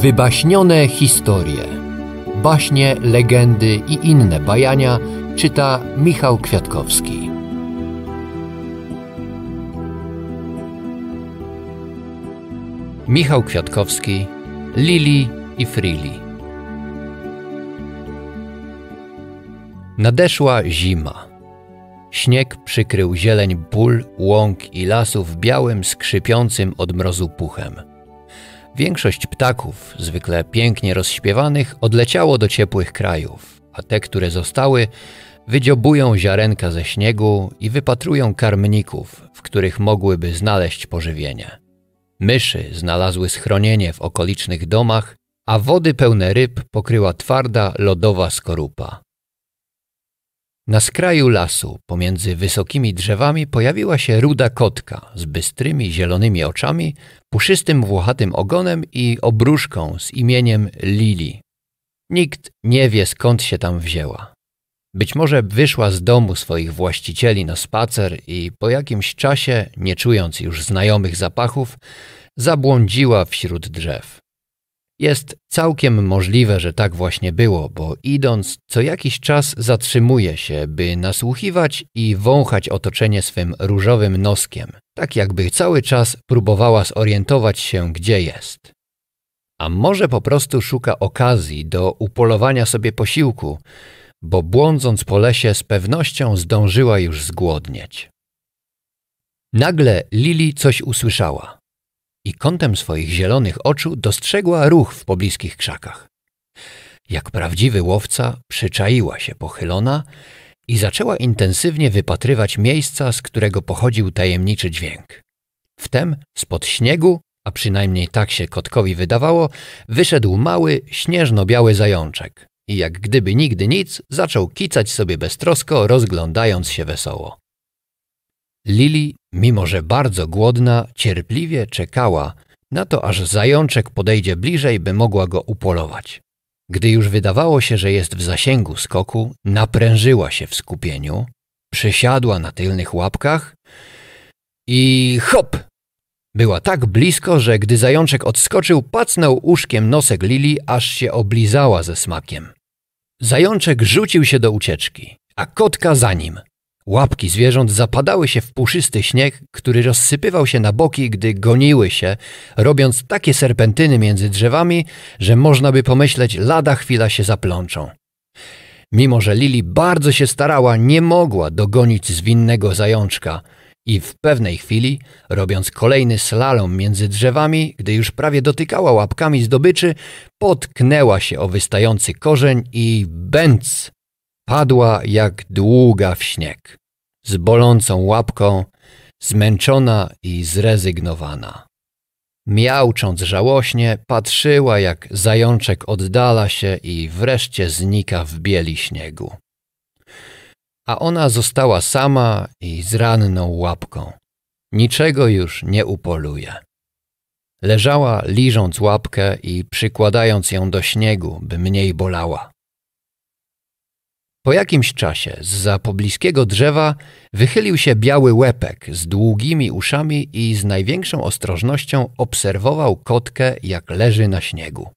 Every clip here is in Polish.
Wybaśnione historie, baśnie, legendy i inne bajania czyta Michał Kwiatkowski. Michał Kwiatkowski, Lili i Frili. Nadeszła zima. Śnieg przykrył zieleń pól, łąk i lasów białym, skrzypiącym od mrozu puchem. Większość ptaków, zwykle pięknie rozśpiewanych, odleciało do ciepłych krajów, a te, które zostały, wydziobują ziarenka ze śniegu i wypatrują karmników, w których mogłyby znaleźć pożywienie. Myszy znalazły schronienie w okolicznych domach, a wody pełne ryb pokryła twarda, lodowa skorupa. Na skraju lasu, pomiędzy wysokimi drzewami, pojawiła się ruda kotka z bystrymi, zielonymi oczami, puszystym, włochatym ogonem i obruszką z imieniem Lili. Nikt nie wie, skąd się tam wzięła. Być może wyszła z domu swoich właścicieli na spacer i po jakimś czasie, nie czując już znajomych zapachów, zabłądziła wśród drzew. Jest całkiem możliwe, że tak właśnie było, bo idąc co jakiś czas zatrzymuje się, by nasłuchiwać i wąchać otoczenie swym różowym noskiem, tak jakby cały czas próbowała zorientować się, gdzie jest. A może po prostu szuka okazji do upolowania sobie posiłku, bo błądząc po lesie z pewnością zdążyła już zgłodnieć. Nagle Lili coś usłyszała i kątem swoich zielonych oczu dostrzegła ruch w pobliskich krzakach. Jak prawdziwy łowca przyczaiła się pochylona i zaczęła intensywnie wypatrywać miejsca, z którego pochodził tajemniczy dźwięk. Wtem spod śniegu, a przynajmniej tak się kotkowi wydawało, wyszedł mały, śnieżno-biały zajączek i jak gdyby nigdy nic zaczął kicać sobie beztrosko, rozglądając się wesoło. Lili, mimo że bardzo głodna, cierpliwie czekała na to, aż zajączek podejdzie bliżej, by mogła go upolować. Gdy już wydawało się, że jest w zasięgu skoku, naprężyła się w skupieniu, przysiadła na tylnych łapkach i hop! Była tak blisko, że gdy zajączek odskoczył, pacnął uszkiem nosek Lili, aż się oblizała ze smakiem. Zajączek rzucił się do ucieczki, a kotka za nim – Łapki zwierząt zapadały się w puszysty śnieg, który rozsypywał się na boki, gdy goniły się, robiąc takie serpentyny między drzewami, że można by pomyśleć, lada chwila się zaplączą. Mimo, że Lili bardzo się starała, nie mogła dogonić zwinnego zajączka i w pewnej chwili, robiąc kolejny slalom między drzewami, gdy już prawie dotykała łapkami zdobyczy, potknęła się o wystający korzeń i bęc padła jak długa w śnieg z bolącą łapką, zmęczona i zrezygnowana. Miałcząc żałośnie, patrzyła jak zajączek oddala się i wreszcie znika w bieli śniegu. A ona została sama i z ranną łapką. Niczego już nie upoluje. Leżała liżąc łapkę i przykładając ją do śniegu, by mniej bolała. Po jakimś czasie z za pobliskiego drzewa wychylił się biały łepek z długimi uszami i z największą ostrożnością obserwował kotkę, jak leży na śniegu.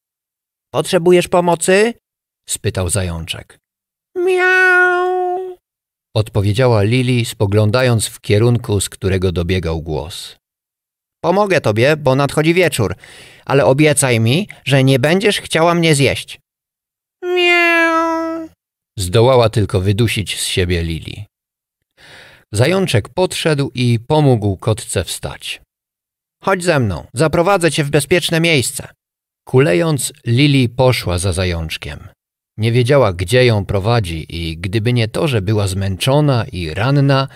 – Potrzebujesz pomocy? – spytał zajączek. – Miau! – odpowiedziała Lili, spoglądając w kierunku, z którego dobiegał głos. – Pomogę tobie, bo nadchodzi wieczór, ale obiecaj mi, że nie będziesz chciała mnie zjeść. Zdołała tylko wydusić z siebie Lili. Zajączek podszedł i pomógł kotce wstać. Chodź ze mną, zaprowadzę cię w bezpieczne miejsce. Kulejąc, Lili poszła za zajączkiem. Nie wiedziała, gdzie ją prowadzi i gdyby nie to, że była zmęczona i ranna,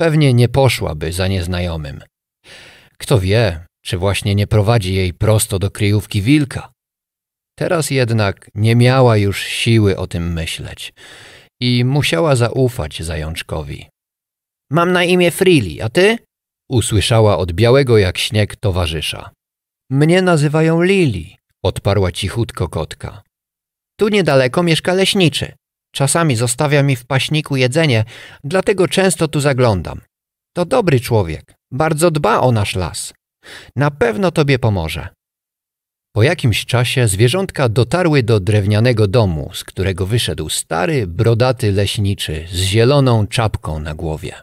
pewnie nie poszłaby za nieznajomym. Kto wie, czy właśnie nie prowadzi jej prosto do kryjówki wilka. Teraz jednak nie miała już siły o tym myśleć i musiała zaufać zajączkowi. Mam na imię Freely, a ty? Usłyszała od białego jak śnieg towarzysza. Mnie nazywają Lili, odparła cichutko kotka. Tu niedaleko mieszka leśniczy. Czasami zostawia mi w paśniku jedzenie, dlatego często tu zaglądam. To dobry człowiek, bardzo dba o nasz las. Na pewno tobie pomoże. Po jakimś czasie zwierzątka dotarły do drewnianego domu, z którego wyszedł stary, brodaty leśniczy z zieloną czapką na głowie.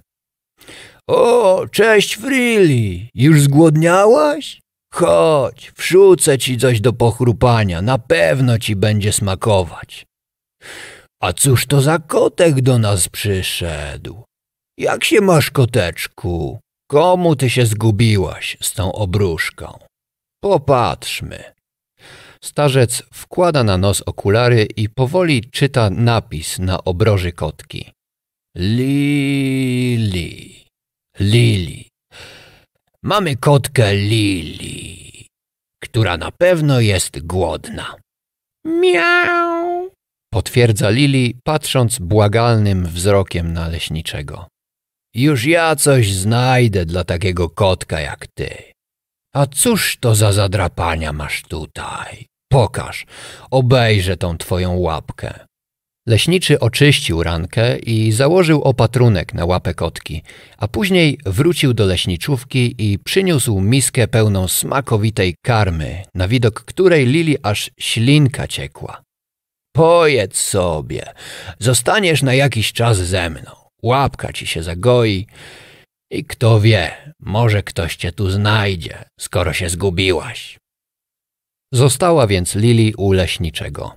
O, cześć Frilly! już zgłodniałaś? Chodź, wrzucę ci coś do pochrupania, na pewno ci będzie smakować. A cóż to za kotek do nas przyszedł? Jak się masz, koteczku? Komu ty się zgubiłaś z tą obruszką? Popatrzmy. Starzec wkłada na nos okulary i powoli czyta napis na obroży kotki. Lili. Lili. Mamy kotkę Lili, która na pewno jest głodna. Miau. Potwierdza Lili, patrząc błagalnym wzrokiem na leśniczego. Już ja coś znajdę dla takiego kotka jak ty. A cóż to za zadrapania masz tutaj? Pokaż, obejrzę tą twoją łapkę. Leśniczy oczyścił rankę i założył opatrunek na łapę kotki, a później wrócił do leśniczówki i przyniósł miskę pełną smakowitej karmy, na widok której Lili aż ślinka ciekła. Pojedz sobie, zostaniesz na jakiś czas ze mną, łapka ci się zagoi i kto wie, może ktoś cię tu znajdzie, skoro się zgubiłaś. Została więc Lili u leśniczego.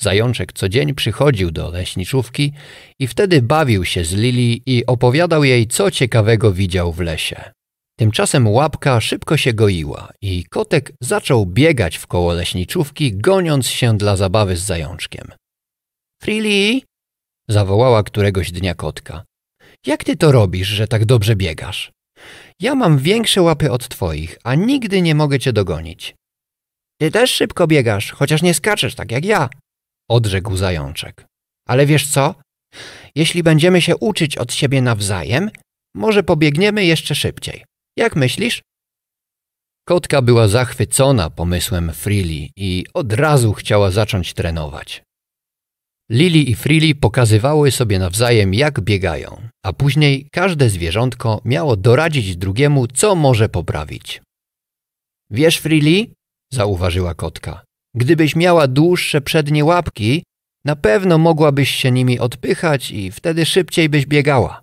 Zajączek co dzień przychodził do leśniczówki i wtedy bawił się z Lili i opowiadał jej, co ciekawego widział w lesie. Tymczasem łapka szybko się goiła i kotek zaczął biegać w koło leśniczówki, goniąc się dla zabawy z zajączkiem. Frili! zawołała któregoś dnia kotka. Jak ty to robisz, że tak dobrze biegasz? Ja mam większe łapy od twoich, a nigdy nie mogę cię dogonić. Ty też szybko biegasz, chociaż nie skaczesz tak jak ja, odrzekł zajączek. Ale wiesz co? Jeśli będziemy się uczyć od siebie nawzajem, może pobiegniemy jeszcze szybciej. Jak myślisz? Kotka była zachwycona pomysłem Frilly i od razu chciała zacząć trenować. Lili i Frilly pokazywały sobie nawzajem, jak biegają, a później każde zwierzątko miało doradzić drugiemu, co może poprawić. Wiesz, Frilly, zauważyła kotka. Gdybyś miała dłuższe przednie łapki, na pewno mogłabyś się nimi odpychać i wtedy szybciej byś biegała.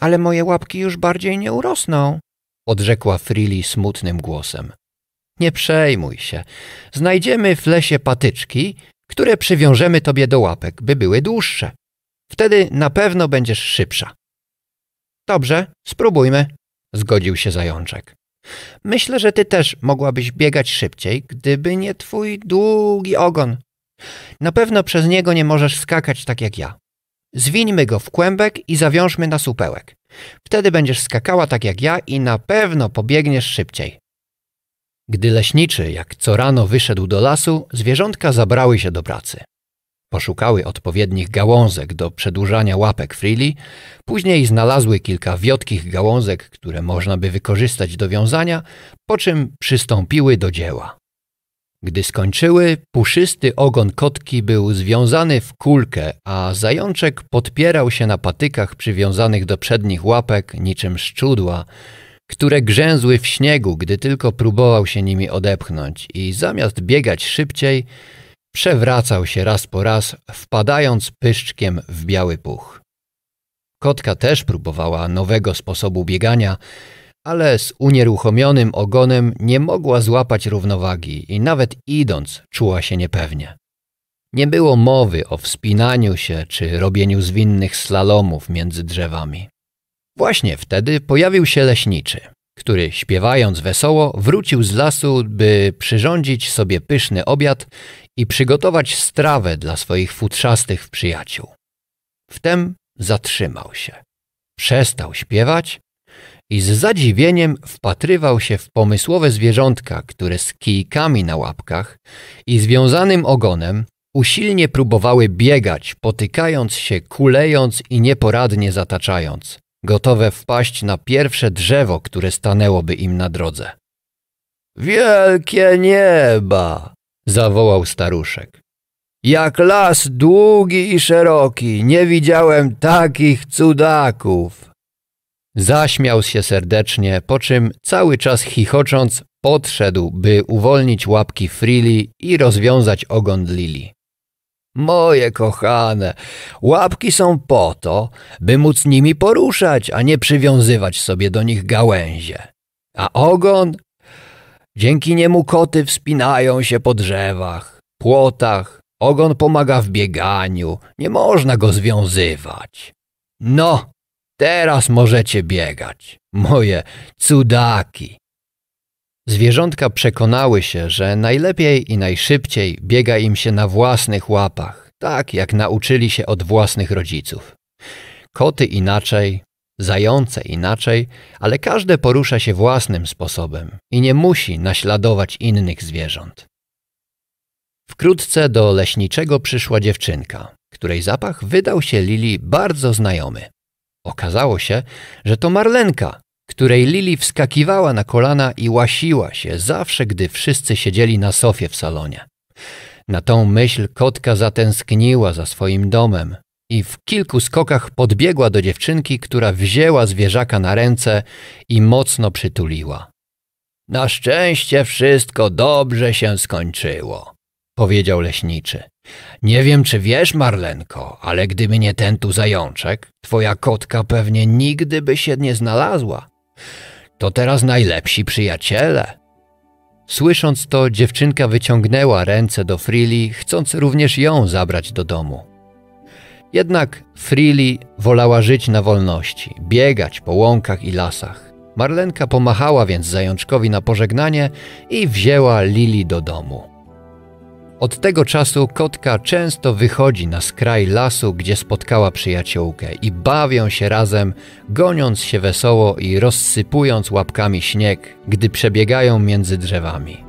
Ale moje łapki już bardziej nie urosną, odrzekła Frili smutnym głosem. Nie przejmuj się. Znajdziemy w lesie patyczki, które przywiążemy tobie do łapek, by były dłuższe. Wtedy na pewno będziesz szybsza. Dobrze, spróbujmy, zgodził się zajączek. Myślę, że ty też mogłabyś biegać szybciej, gdyby nie twój długi ogon. Na pewno przez niego nie możesz skakać tak jak ja. Zwińmy go w kłębek i zawiążmy na supełek. Wtedy będziesz skakała tak jak ja i na pewno pobiegniesz szybciej. Gdy leśniczy, jak co rano wyszedł do lasu, zwierzątka zabrały się do pracy poszukały odpowiednich gałązek do przedłużania łapek Freely, później znalazły kilka wiotkich gałązek, które można by wykorzystać do wiązania, po czym przystąpiły do dzieła. Gdy skończyły, puszysty ogon kotki był związany w kulkę, a zajączek podpierał się na patykach przywiązanych do przednich łapek niczym szczudła, które grzęzły w śniegu, gdy tylko próbował się nimi odepchnąć i zamiast biegać szybciej, przewracał się raz po raz, wpadając pyszczkiem w biały puch. Kotka też próbowała nowego sposobu biegania, ale z unieruchomionym ogonem nie mogła złapać równowagi i nawet idąc czuła się niepewnie. Nie było mowy o wspinaniu się czy robieniu zwinnych slalomów między drzewami. Właśnie wtedy pojawił się leśniczy który śpiewając wesoło wrócił z lasu, by przyrządzić sobie pyszny obiad i przygotować strawę dla swoich futrzastych przyjaciół. Wtem zatrzymał się. Przestał śpiewać i z zadziwieniem wpatrywał się w pomysłowe zwierzątka, które z kijkami na łapkach i związanym ogonem usilnie próbowały biegać, potykając się, kulejąc i nieporadnie zataczając gotowe wpaść na pierwsze drzewo, które stanęłoby im na drodze. Wielkie nieba! zawołał staruszek. Jak las długi i szeroki, nie widziałem takich cudaków. Zaśmiał się serdecznie, po czym cały czas chichocząc podszedł, by uwolnić łapki Frili i rozwiązać ogon Lili. Moje kochane, łapki są po to, by móc nimi poruszać, a nie przywiązywać sobie do nich gałęzie. A ogon? Dzięki niemu koty wspinają się po drzewach, płotach. Ogon pomaga w bieganiu, nie można go związywać. No, teraz możecie biegać, moje cudaki. Zwierzątka przekonały się, że najlepiej i najszybciej biega im się na własnych łapach, tak jak nauczyli się od własnych rodziców. Koty inaczej, zające inaczej, ale każde porusza się własnym sposobem i nie musi naśladować innych zwierząt. Wkrótce do leśniczego przyszła dziewczynka, której zapach wydał się Lili bardzo znajomy. Okazało się, że to Marlenka, której Lili wskakiwała na kolana i łasiła się zawsze, gdy wszyscy siedzieli na sofie w salonie. Na tą myśl kotka zatęskniła za swoim domem i w kilku skokach podbiegła do dziewczynki, która wzięła zwierzaka na ręce i mocno przytuliła. Na szczęście wszystko dobrze się skończyło, powiedział leśniczy. Nie wiem, czy wiesz, Marlenko, ale gdyby nie ten tu zajączek, twoja kotka pewnie nigdy by się nie znalazła. To teraz najlepsi przyjaciele. Słysząc to, dziewczynka wyciągnęła ręce do Frilly, chcąc również ją zabrać do domu. Jednak Frilly wolała żyć na wolności, biegać po łąkach i lasach. Marlenka pomachała więc zajączkowi na pożegnanie i wzięła Lili do domu. Od tego czasu kotka często wychodzi na skraj lasu, gdzie spotkała przyjaciółkę i bawią się razem, goniąc się wesoło i rozsypując łapkami śnieg, gdy przebiegają między drzewami.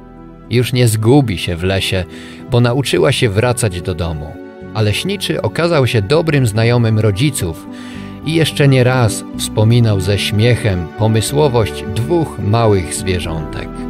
Już nie zgubi się w lesie, bo nauczyła się wracać do domu. Ale śniczy okazał się dobrym znajomym rodziców i jeszcze nie raz wspominał ze śmiechem pomysłowość dwóch małych zwierzątek.